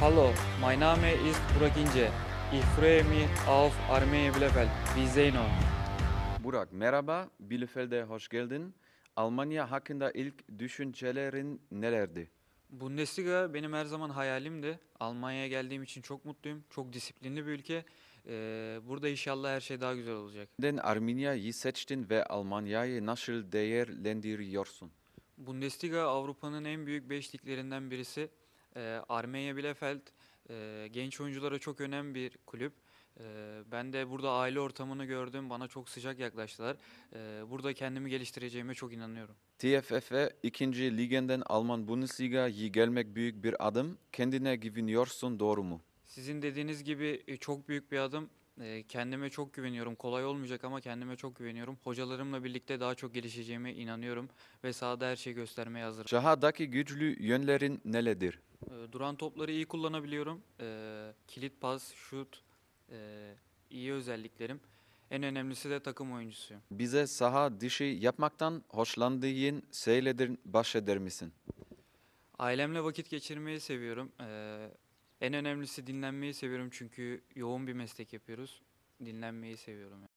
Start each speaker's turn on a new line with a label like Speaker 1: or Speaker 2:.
Speaker 1: Hallo, mein Name ist Burak İnce. Ich freue mich auf
Speaker 2: Armenia Bielefeld. Wir sehen uns. Burak, merhaba. Bielefeld'e hoş geldin. Almanya hakkında ilk düşüncelerin nelerdi?
Speaker 1: Bundesliga benim her zaman hayalimdi. Almanya'ya geldiğim için çok mutluyum. Çok disiplinli bir ülke. Ee, burada inşallah her şey daha güzel olacak.
Speaker 2: Neden Armenia'yı seçtin ve Almanya'yı nasıl değerlendiriyorsun?
Speaker 1: Bundesliga Avrupa'nın en büyük beşliklerinden birisi. E, ee, Armenya Bielefeld e, genç oyunculara çok önemli bir kulüp. E, ben de burada aile ortamını gördüm. Bana çok sıcak yaklaştılar. E, burada kendimi geliştireceğime çok inanıyorum.
Speaker 2: TFF'e ikinci ligenden Alman Bundesliga'ya gelmek büyük bir adım. Kendine güveniyorsun doğru mu?
Speaker 1: Sizin dediğiniz gibi e, çok büyük bir adım kendime çok güveniyorum. Kolay olmayacak ama kendime çok güveniyorum. Hocalarımla birlikte daha çok gelişeceğime inanıyorum ve sahada her şeyi göstermeye hazırım.
Speaker 2: Sahadaki güçlü yönlerin neledir?
Speaker 1: duran topları iyi kullanabiliyorum. kilit pas, şut, iyi özelliklerim. En önemlisi de takım oyuncusuyum.
Speaker 2: Bize saha dışı yapmaktan hoşlandığın şeylerden bahseder misin?
Speaker 1: Ailemle vakit geçirmeyi seviyorum. Ee, en önemlisi dinlenmeyi seviyorum çünkü yoğun bir meslek yapıyoruz. Dinlenmeyi seviyorum.